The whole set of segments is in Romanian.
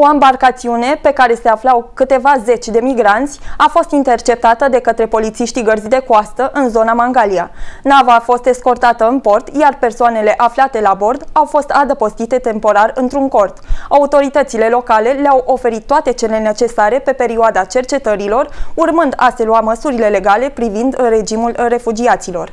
O embarcațiune pe care se aflau câteva zeci de migranți a fost interceptată de către polițiștii gărzi de coastă în zona Mangalia. Nava a fost escortată în port, iar persoanele aflate la bord au fost adăpostite temporar într-un cort. Autoritățile locale le-au oferit toate cele necesare pe perioada cercetărilor, urmând a se lua măsurile legale privind regimul refugiaților.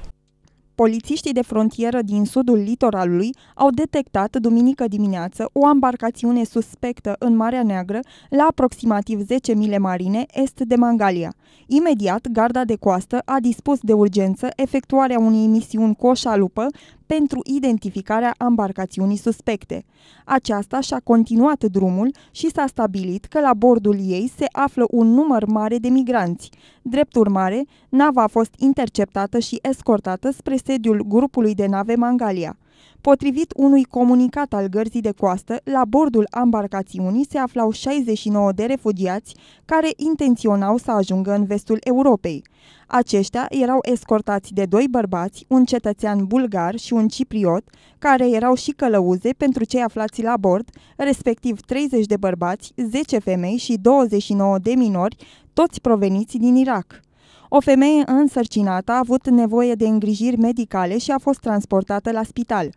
Polițiștii de frontieră din sudul litoralului au detectat duminică dimineață o embarcațiune suspectă în Marea Neagră la aproximativ 10 mile marine est de Mangalia. Imediat, garda de coastă a dispus de urgență efectuarea unei misiuni cu o șalupă pentru identificarea embarcațiunii suspecte. Aceasta și-a continuat drumul și s-a stabilit că la bordul ei se află un număr mare de migranți. Drept urmare, nava a fost interceptată și escortată spre sediul grupului de nave Mangalia. Potrivit unui comunicat al gărzii de coastă, la bordul ambarcațiunii se aflau 69 de refugiați care intenționau să ajungă în vestul Europei. Aceștia erau escortați de doi bărbați, un cetățean bulgar și un cipriot, care erau și călăuze pentru cei aflați la bord, respectiv 30 de bărbați, 10 femei și 29 de minori, toți proveniți din Irak. O femeie însărcinată a avut nevoie de îngrijiri medicale și a fost transportată la spital.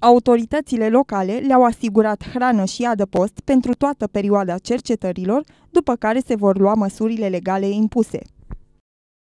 Autoritățile locale le-au asigurat hrană și adăpost pentru toată perioada cercetărilor, după care se vor lua măsurile legale impuse.